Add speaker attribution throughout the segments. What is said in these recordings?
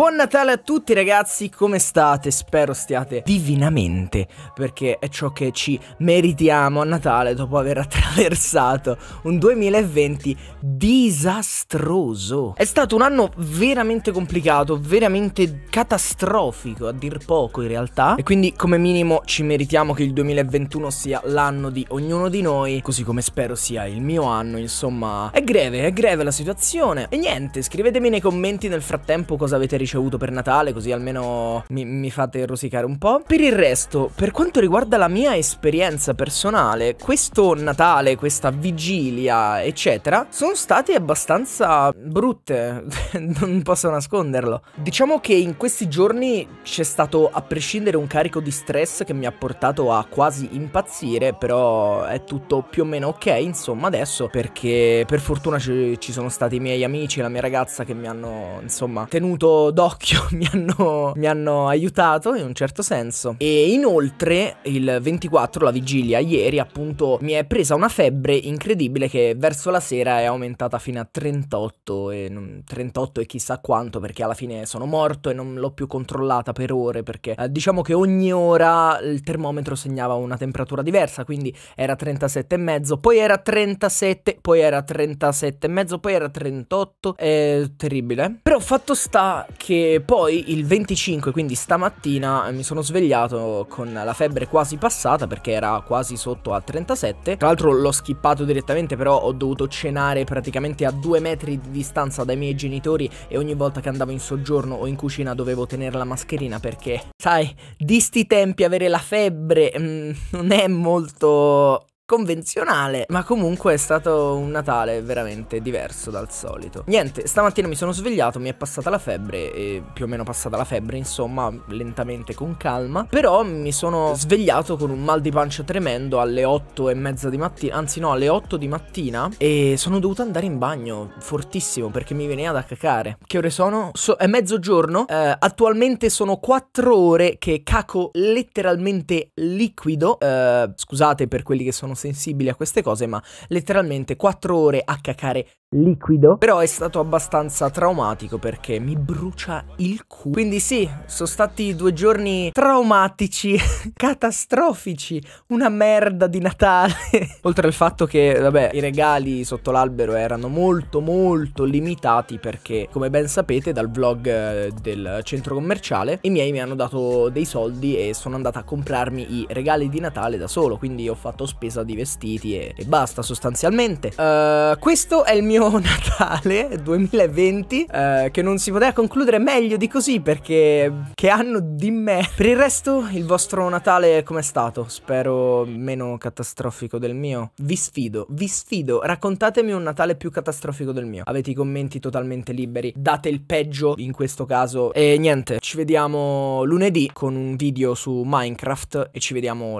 Speaker 1: Buon Natale a tutti ragazzi, come state? Spero stiate divinamente, perché è ciò che ci meritiamo a Natale dopo aver attraversato un 2020 disastroso. È stato un anno veramente complicato, veramente catastrofico a dir poco in realtà, e quindi come minimo ci meritiamo che il 2021 sia l'anno di ognuno di noi, così come spero sia il mio anno, insomma, è greve, è greve la situazione. E niente, scrivetemi nei commenti nel frattempo cosa avete ricevuto ricevuto per Natale, così almeno mi, mi fate rosicare un po'. Per il resto, per quanto riguarda la mia esperienza personale, questo Natale, questa vigilia, eccetera, sono state abbastanza brutte, non posso nasconderlo. Diciamo che in questi giorni c'è stato, a prescindere, un carico di stress che mi ha portato a quasi impazzire, però è tutto più o meno ok, insomma, adesso, perché per fortuna ci, ci sono stati i miei amici e la mia ragazza che mi hanno, insomma, tenuto d'occhio mi hanno, mi hanno aiutato in un certo senso. E inoltre il 24, la vigilia, ieri appunto mi è presa una febbre incredibile che verso la sera è aumentata fino a 38 e, 38 e chissà quanto perché alla fine sono morto e non l'ho più controllata per ore perché eh, diciamo che ogni ora il termometro segnava una temperatura diversa quindi era 37,5 poi era 37 poi era 37,5 poi era 38 è terribile però fatto sta che poi il 25, quindi stamattina, eh, mi sono svegliato con la febbre quasi passata perché era quasi sotto a 37. Tra l'altro l'ho skippato direttamente, però ho dovuto cenare praticamente a due metri di distanza dai miei genitori e ogni volta che andavo in soggiorno o in cucina dovevo tenere la mascherina perché, sai, di sti tempi avere la febbre mh, mm, non è molto convenzionale, ma comunque è stato un Natale veramente diverso dal solito. Niente, stamattina mi sono svegliato, mi è passata la febbre, e più o meno passata la febbre, insomma, lentamente con calma, però mi sono svegliato con un mal di pancia tremendo alle 8 e mezza di mattina, anzi no, alle 8 di mattina e sono dovuto andare in bagno fortissimo perché mi veniva da cacare. Che ore sono? So è mezzogiorno, eh, attualmente sono 4 ore che caco letteralmente liquido, eh, scusate per quelli che sono sensibili a queste cose, ma letteralmente 4 ore a cacare liquido. Però è stato abbastanza traumatico perché mi brucia il culo. Quindi sì, sono stati due giorni traumatici, catastrofici, una merda di Natale. Oltre al fatto che, vabbè, i regali sotto l'albero erano molto molto limitati perché, come ben sapete dal vlog eh, del centro commerciale, i miei mi hanno dato dei soldi e sono andata a comprarmi i regali di Natale da solo, quindi ho fatto spesa di di vestiti e, e basta sostanzialmente. Uh, questo è il mio Natale 2020 uh, eh, che non si poteva concludere meglio di così perché che anno di me. Per il resto il vostro Natale com'è stato? Spero meno catastrofico del mio. Vi sfido, vi sfido, raccontatemi un Natale più catastrofico del mio. Avete i commenti totalmente liberi, date il peggio in questo caso e niente, ci vediamo lunedì con un video su Minecraft e ci vediamo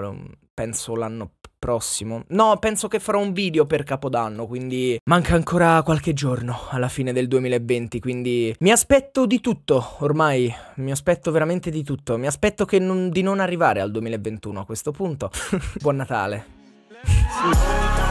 Speaker 1: penso l'anno prossimo prossimo. No, penso che farò un video per Capodanno, quindi manca ancora qualche giorno alla fine del 2020, quindi mi aspetto di tutto ormai, mi aspetto veramente di tutto, mi aspetto non, di non arrivare al 2021 a questo punto. Buon Natale.